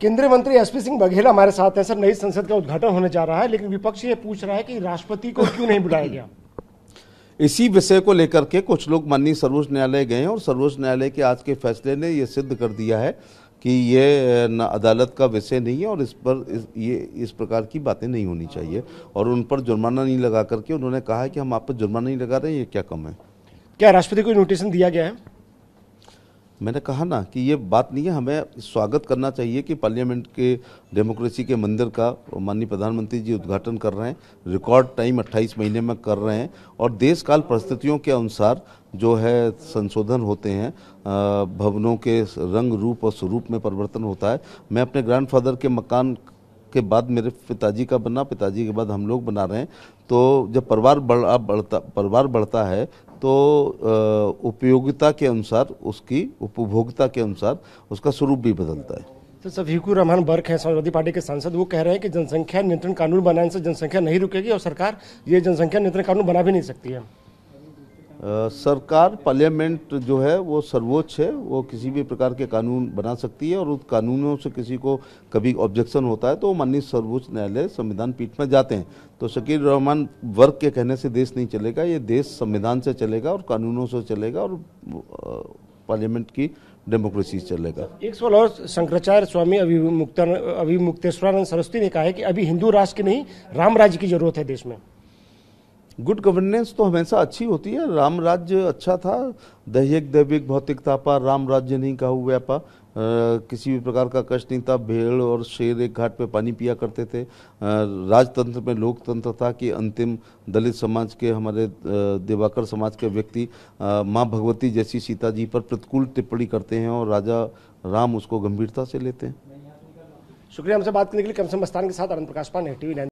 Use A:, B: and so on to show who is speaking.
A: केंद्रीय मंत्री एसपी सिंह बघेल हमारे साथ हैं सर नई संसद का उद्घाटन होने जा रहा है लेकिन विपक्ष ये पूछ रहा है कि राष्ट्रपति को क्यों नहीं बुलाया गया
B: इसी विषय को लेकर के कुछ लोग माननीय सर्वोच्च न्यायालय गए और सर्वोच्च न्यायालय के आज के फैसले ने यह सिद्ध कर दिया है कि ये न अदालत का विषय नहीं है और इस पर इस, ये इस प्रकार की बातें नहीं होनी चाहिए और उन पर जुर्माना नहीं लगा करके उन्होंने कहा है कि हम आप पर जुर्माना नहीं लगा रहे हैं ये क्या कम है क्या राष्ट्रपति को नोटिस दिया गया है मैंने कहा ना कि ये बात नहीं है हमें स्वागत करना चाहिए कि पार्लियामेंट के डेमोक्रेसी के मंदिर का माननीय प्रधानमंत्री जी उद्घाटन कर रहे हैं रिकॉर्ड टाइम 28 महीने में कर रहे हैं और देश काल परिस्थितियों के अनुसार जो है संशोधन होते हैं भवनों के रंग रूप और स्वरूप में परिवर्तन होता है मैं अपने ग्रैंडफादर के मकान के बाद मेरे पिताजी का बना पिताजी के बाद हम लोग बना रहे हैं तो जब परिवार बढ़ बढ़ता परिवार बढ़ता है तो उपयोगिता के अनुसार उसकी उपभोक्ता के अनुसार उसका स्वरूप भी बदलता है
A: तो सर हिकू रहमान बर्क है समाजवादी पार्टी के सांसद वो कह रहे हैं कि जनसंख्या नियंत्रण कानून बनाने से जनसंख्या नहीं रुकेगी और सरकार ये जनसंख्या नियंत्रण कानून बना भी नहीं सकती
B: है सरकार पार्लियामेंट जो है वो सर्वोच्च है वो किसी भी प्रकार के कानून बना सकती है और उस कानूनों से किसी को कभी ऑब्जेक्शन होता है तो माननीय सर्वोच्च न्यायालय संविधान पीठ में जाते हैं तो शकील रहमान वर्ग के कहने से देश नहीं चलेगा ये देश संविधान से चलेगा और कानूनों से चलेगा और पार्लियामेंट की डेमोक्रेसी चलेगा
A: एक सवाल और शंकराचार्य स्वामी अभिमुक्त अभिमुक्तेश्वरानंद सरस्वती ने कहा है कि अभी हिंदू राष्ट्र की नहीं राम राज्य की जरूरत है देश में
B: गुड गवर्नेंस तो हमेशा अच्छी होती है राम राज्य अच्छा था दैहिक दैविक भौतिकता पर राम राज्य नहीं कहा हुआ पा किसी भी प्रकार का कष्ट नहीं था भेड़ और शेर एक घाट पे पानी पिया करते थे राजतंत्र में लोकतंत्र था कि अंतिम दलित समाज के हमारे देवाकर समाज के व्यक्ति माँ भगवती जैसी सीता जी पर प्रतिकूल टिप्पणी करते हैं और राजा राम उसको गंभीरता से लेते हैं
A: शुक्रिया हमसे बात करने के लिए कम समस्तान के साथ अनंत प्रकाश पांडे टीवी